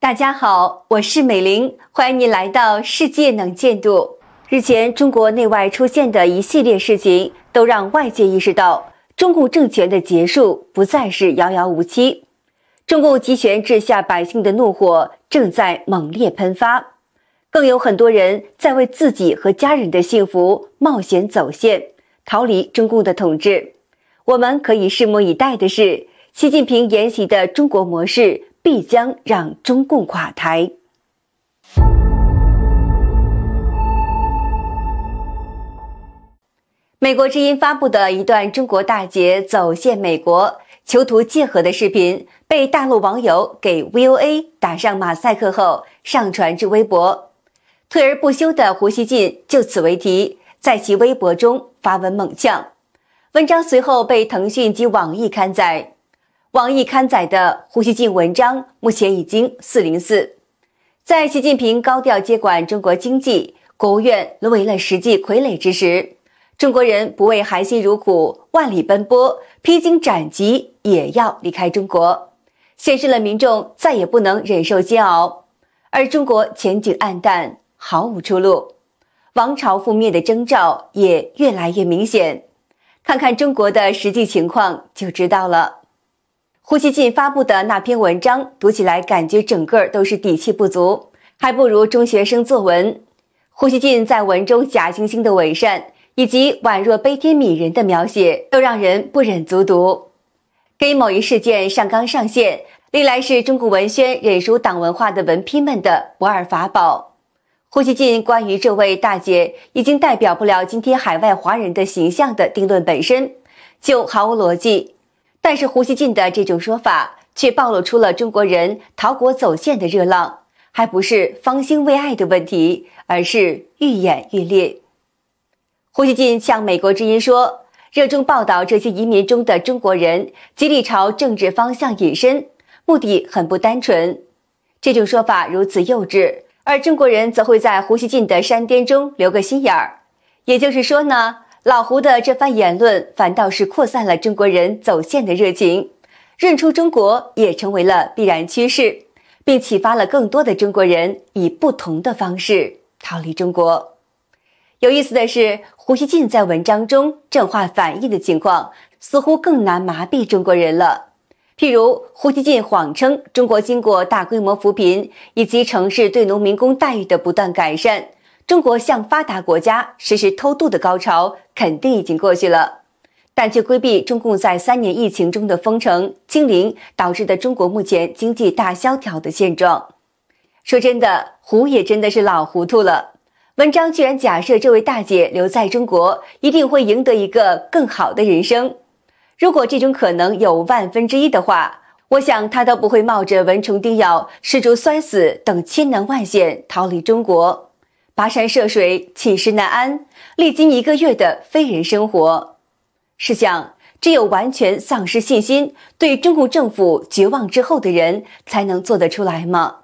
大家好，我是美玲，欢迎您来到世界能见度。日前，中国内外出现的一系列事情，都让外界意识到，中共政权的结束不再是遥遥无期。中共集权治下百姓的怒火正在猛烈喷发，更有很多人在为自己和家人的幸福冒险走线，逃离中共的统治。我们可以拭目以待的是，习近平沿袭的中国模式。必将让中共垮台。美国之音发布的一段中国大姐走线美国囚徒界河的视频，被大陆网友给 VOA 打上马赛克后上传至微博。退而不休的胡锡进就此为题，在其微博中发文猛将，文章随后被腾讯及网易刊载。网易刊载的胡锡进文章目前已经四零四。在习近平高调接管中国经济，国务院沦为了实际傀儡之时，中国人不畏含辛茹苦、万里奔波、披荆斩棘，也要离开中国，显示了民众再也不能忍受煎熬，而中国前景暗淡，毫无出路，王朝覆灭的征兆也越来越明显。看看中国的实际情况就知道了。胡锡进发布的那篇文章，读起来感觉整个都是底气不足，还不如中学生作文。胡锡进在文中假惺惺的伪善，以及宛若悲天悯人的描写，都让人不忍卒读。给某一事件上纲上线，历来是中国文宣忍辱党文化的文批们的不二法宝。胡锡进关于这位大姐已经代表不了今天海外华人的形象的定论本身，就毫无逻辑。但是胡锡进的这种说法却暴露出了中国人逃国走线的热浪，还不是方兴未艾的问题，而是愈演愈烈。胡锡进向美国之音说，热衷报道这些移民中的中国人，极力朝政治方向引申，目的很不单纯。这种说法如此幼稚，而中国人则会在胡锡进的山巅中留个心眼儿。也就是说呢？老胡的这番言论，反倒是扩散了中国人走线的热情，认出中国也成为了必然趋势，并启发了更多的中国人以不同的方式逃离中国。有意思的是，胡锡进在文章中正话反应的情况，似乎更难麻痹中国人了。譬如，胡锡进谎称中国经过大规模扶贫以及城市对农民工待遇的不断改善。中国向发达国家实施偷渡的高潮肯定已经过去了，但却规避中共在三年疫情中的封城、清零导致的中国目前经济大萧条的现状。说真的，胡也真的是老糊涂了。文章居然假设这位大姐留在中国，一定会赢得一个更好的人生。如果这种可能有万分之一的话，我想她都不会冒着蚊虫叮咬、失足摔死等千难万险逃离中国。跋山涉水，寝食难安，历经一个月的非人生活。试想，只有完全丧失信心、对中共政府绝望之后的人，才能做得出来吗？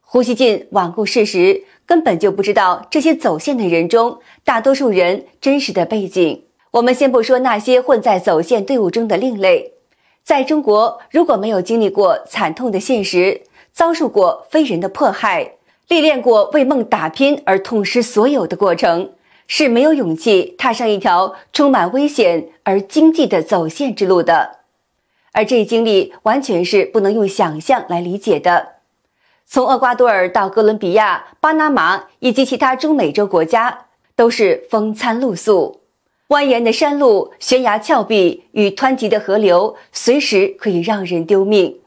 胡锡进罔顾事实，根本就不知道这些走线的人中，大多数人真实的背景。我们先不说那些混在走线队伍中的另类，在中国如果没有经历过惨痛的现实，遭受过非人的迫害。历练过为梦打拼而痛失所有的过程，是没有勇气踏上一条充满危险而经济的走线之路的。而这一经历完全是不能用想象来理解的。从厄瓜多尔到哥伦比亚、巴拿马以及其他中美洲国家，都是风餐露宿，蜿蜒的山路、悬崖峭壁与湍急的河流，随时可以让人丢命。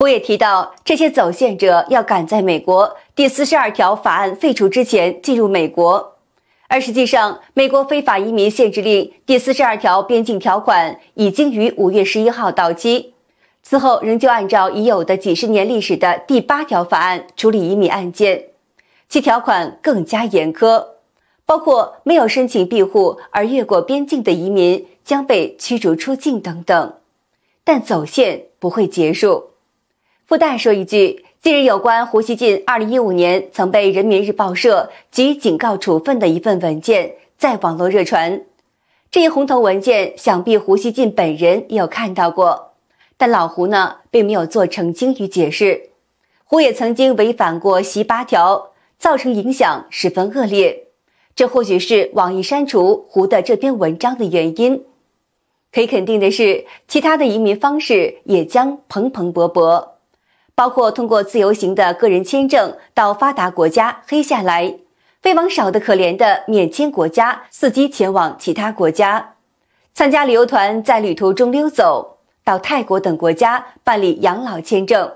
我也提到，这些走线者要赶在美国第四十二条法案废除之前进入美国。而实际上，美国非法移民限制令第四十二条边境条款已经于五月十一号到期，此后仍旧按照已有的几十年历史的第八条法案处理移民案件，其条款更加严苛，包括没有申请庇护而越过边境的移民将被驱逐出境等等。但走线不会结束。附带说一句，近日有关胡锡进二零一五年曾被人民日报社予警告处分的一份文件在网络热传。这一红头文件想必胡锡进本人也有看到过，但老胡呢并没有做澄清与解释。胡也曾经违反过习八条，造成影响十分恶劣，这或许是网易删除胡的这篇文章的原因。可以肯定的是，其他的移民方式也将蓬蓬勃勃。包括通过自由行的个人签证到发达国家黑下来，飞往少的可怜的免签国家，伺机前往其他国家，参加旅游团在旅途中溜走，到泰国等国家办理养老签证，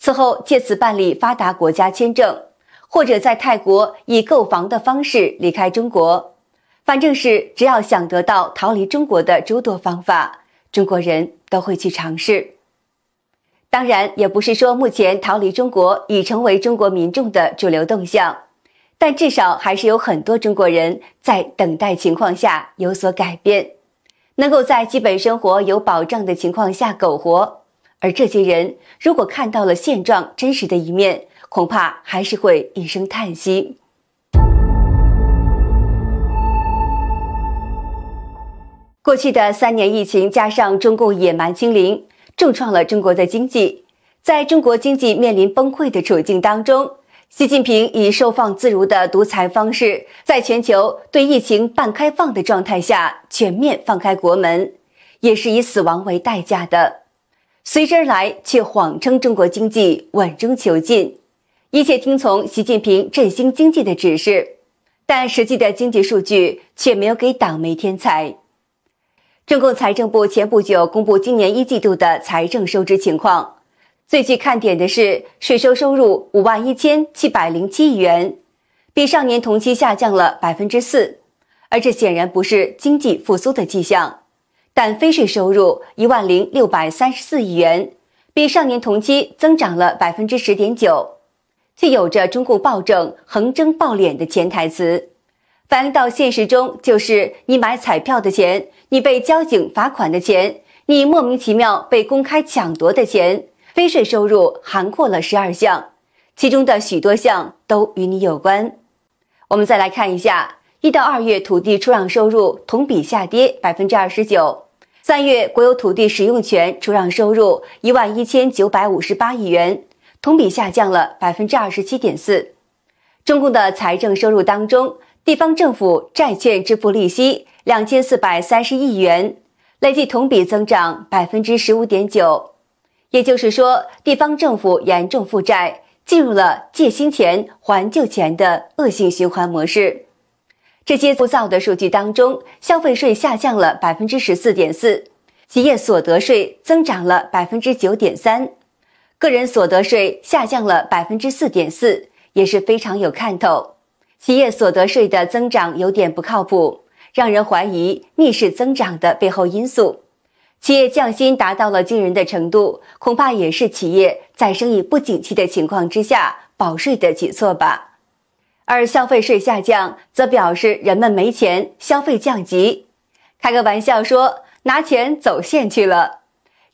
此后借此办理发达国家签证，或者在泰国以购房的方式离开中国。反正是只要想得到逃离中国的诸多方法，中国人都会去尝试。当然，也不是说目前逃离中国已成为中国民众的主流动向，但至少还是有很多中国人在等待情况下有所改变，能够在基本生活有保障的情况下苟活。而这些人如果看到了现状真实的一面，恐怕还是会一声叹息。过去的三年疫情加上中共野蛮清零。重创了中国的经济，在中国经济面临崩溃的处境当中，习近平以收放自如的独裁方式，在全球对疫情半开放的状态下全面放开国门，也是以死亡为代价的。随之而来却谎称中国经济稳中求进，一切听从习近平振兴经济的指示，但实际的经济数据却没有给党媒添彩。中共财政部前不久公布今年一季度的财政收支情况，最具看点的是税收收入五万一千七百零七亿元，比上年同期下降了百分之四，而这显然不是经济复苏的迹象；但非税收入一万零六百三十四亿元，比上年同期增长了百分之十点九，却有着中共暴政横征暴敛的潜台词。反映到现实中，就是你买彩票的钱，你被交警罚款的钱，你莫名其妙被公开抢夺的钱，非税收入涵括了十二项，其中的许多项都与你有关。我们再来看一下，一到二月土地出让收入同比下跌百分之二十九，三月国有土地使用权出让收入一万一千九百五十八亿元，同比下降了百分之二十七点四。中共的财政收入当中，地方政府债券支付利息两千四百三十亿元，累计同比增长百分之十五点九。也就是说，地方政府严重负债，进入了借新钱还旧钱的恶性循环模式。这些浮躁的数据当中，消费税下降了百分之十四点四，企业所得税增长了百分之九点三，个人所得税下降了百分之四点四，也是非常有看头。企业所得税的增长有点不靠谱，让人怀疑逆势增长的背后因素。企业降薪达到了惊人的程度，恐怕也是企业在生意不景气的情况之下保税的举措吧。而消费税下降，则表示人们没钱消费降级。开个玩笑说，拿钱走线去了。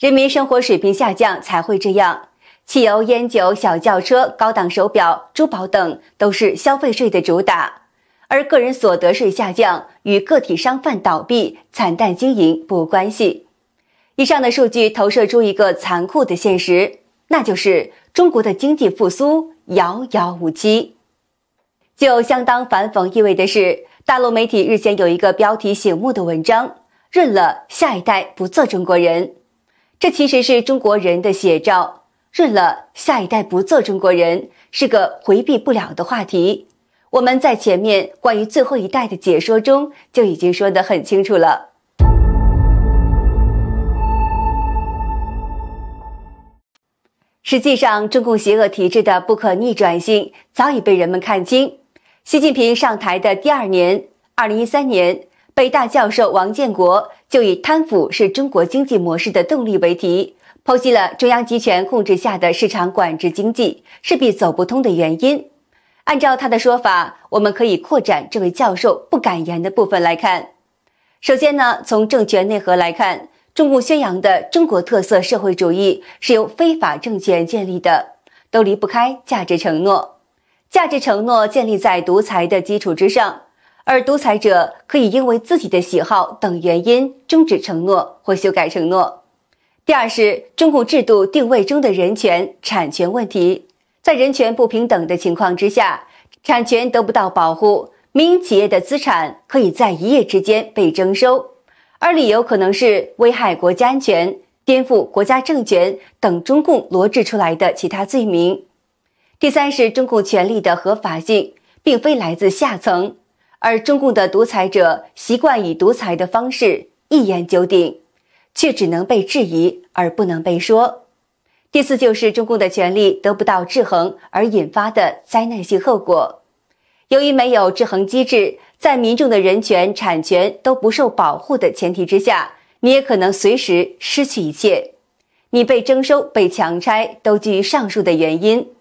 人民生活水平下降才会这样。汽油、烟酒、小轿车、高档手表、珠宝等都是消费税的主打，而个人所得税下降与个体商贩倒闭、惨淡经营不关系。以上的数据投射出一个残酷的现实，那就是中国的经济复苏遥遥无期。就相当反讽意味的是，大陆媒体日前有一个标题醒目的文章：“认了下一代不做中国人”，这其实是中国人的写照。顺了，下一代不做中国人是个回避不了的话题。我们在前面关于最后一代的解说中就已经说得很清楚了。实际上，中共邪恶体制的不可逆转性早已被人们看清。习近平上台的第二年，二零一三年，北大教授王建国就以“贪腐是中国经济模式的动力”为题。剖析了中央集权控制下的市场管制经济势必走不通的原因。按照他的说法，我们可以扩展这位教授不敢言的部分来看。首先呢，从政权内核来看，中共宣扬的中国特色社会主义是由非法政权建立的，都离不开价值承诺。价值承诺建立在独裁的基础之上，而独裁者可以因为自己的喜好等原因终止承诺或修改承诺。第二是中共制度定位中的人权、产权问题，在人权不平等的情况之下，产权得不到保护，民营企业的资产可以在一夜之间被征收，而理由可能是危害国家安全、颠覆国家政权等中共罗织出来的其他罪名。第三是中共权力的合法性并非来自下层，而中共的独裁者习惯以独裁的方式一言九鼎。却只能被质疑而不能被说。第四，就是中共的权力得不到制衡而引发的灾难性后果。由于没有制衡机制，在民众的人权、产权都不受保护的前提之下，你也可能随时失去一切。你被征收、被强拆，都基于上述的原因。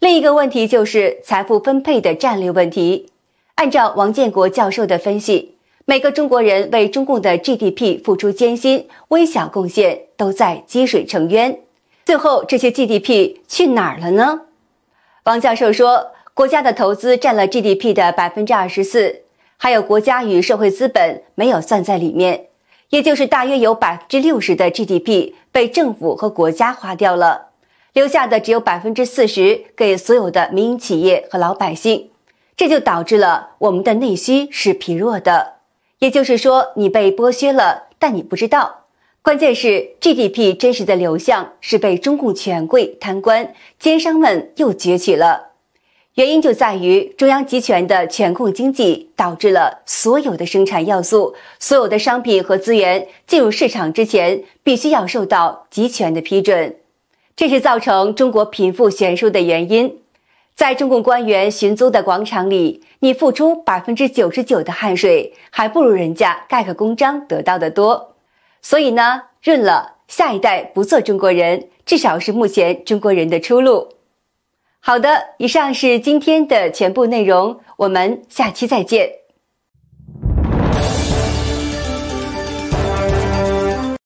另一个问题就是财富分配的战略问题。按照王建国教授的分析。每个中国人为中共的 GDP 付出艰辛、微小贡献，都在积水成渊。最后，这些 GDP 去哪儿了呢？王教授说，国家的投资占了 GDP 的百分之二十四，还有国家与社会资本没有算在里面，也就是大约有百分之六十的 GDP 被政府和国家花掉了，留下的只有百分之四十给所有的民营企业和老百姓，这就导致了我们的内需是疲弱的。也就是说，你被剥削了，但你不知道。关键是 GDP 真实的流向是被中共权贵、贪官、奸商们又攫取了。原因就在于中央集权的权控经济，导致了所有的生产要素、所有的商品和资源进入市场之前，必须要受到集权的批准。这是造成中国贫富悬殊的原因。在中共官员寻租的广场里，你付出百分之九十九的汗水，还不如人家盖个公章得到的多。所以呢，润了下一代不做中国人，至少是目前中国人的出路。好的，以上是今天的全部内容，我们下期再见。